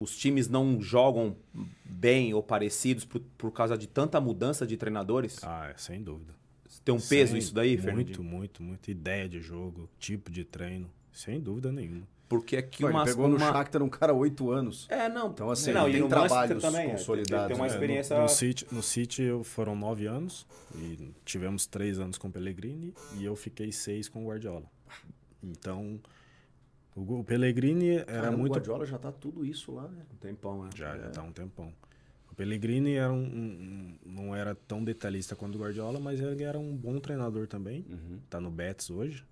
os times não jogam bem ou parecidos por, por causa de tanta mudança de treinadores? Ah, é, sem dúvida. Tem um peso sem, isso daí, muito, Fernandinho? Muito, muito, muito. Ideia de jogo, tipo de treino, sem dúvida nenhuma. Porque aqui é o uma... Ele pegou uma... no Shakhtar um cara oito anos. É, não. Então, assim, não, tem trabalhos também, é, consolidados. Tem uma experiência... Né? É, no, no, City, no City foram nove anos e tivemos três anos com o Pellegrini e eu fiquei seis com o Guardiola. Então, o, o Pellegrini era Cara, muito. O Guardiola já tá tudo isso lá, né? Um tempão, né? Já, é. já tá um tempão. O Pellegrini era um, um, não era tão detalhista quanto o Guardiola, mas ele era um bom treinador também. Uhum. Tá no Betis hoje.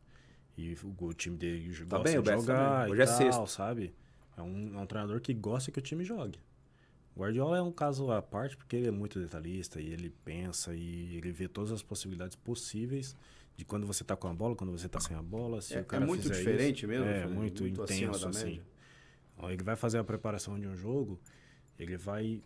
E o, o time dele tá gosta bem, de jogar. Hoje é sexto. sabe? É um, é um treinador que gosta que o time jogue. Guardiola é um caso à parte porque ele é muito detalhista e ele pensa e ele vê todas as possibilidades possíveis de quando você está com a bola, quando você está sem a bola. Se é, o é cara é muito diferente isso, mesmo. É, é muito, muito, intenso assim. Então, ele vai fazer a preparação de um jogo, ele vai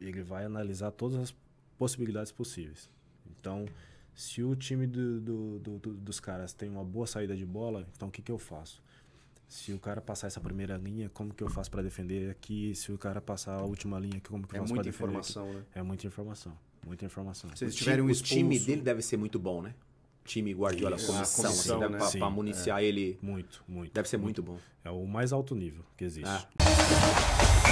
ele vai analisar todas as possibilidades possíveis. Então, se o time do, do, do, dos caras tem uma boa saída de bola, então o que, que eu faço? se o cara passar essa primeira linha, como que eu faço para defender aqui? Se o cara passar a última linha, como que eu é faço para defender? É muita informação, aqui? né? É muita informação, muita informação. Se eles tiverem um expulso... O time dele deve ser muito bom, né? Time Guardiola, Isso. Assim, comissão, comissão assim, né? pra, municiar é. ele. Muito, muito. Deve ser muito, muito, bom. É o mais alto nível que existe. Ah.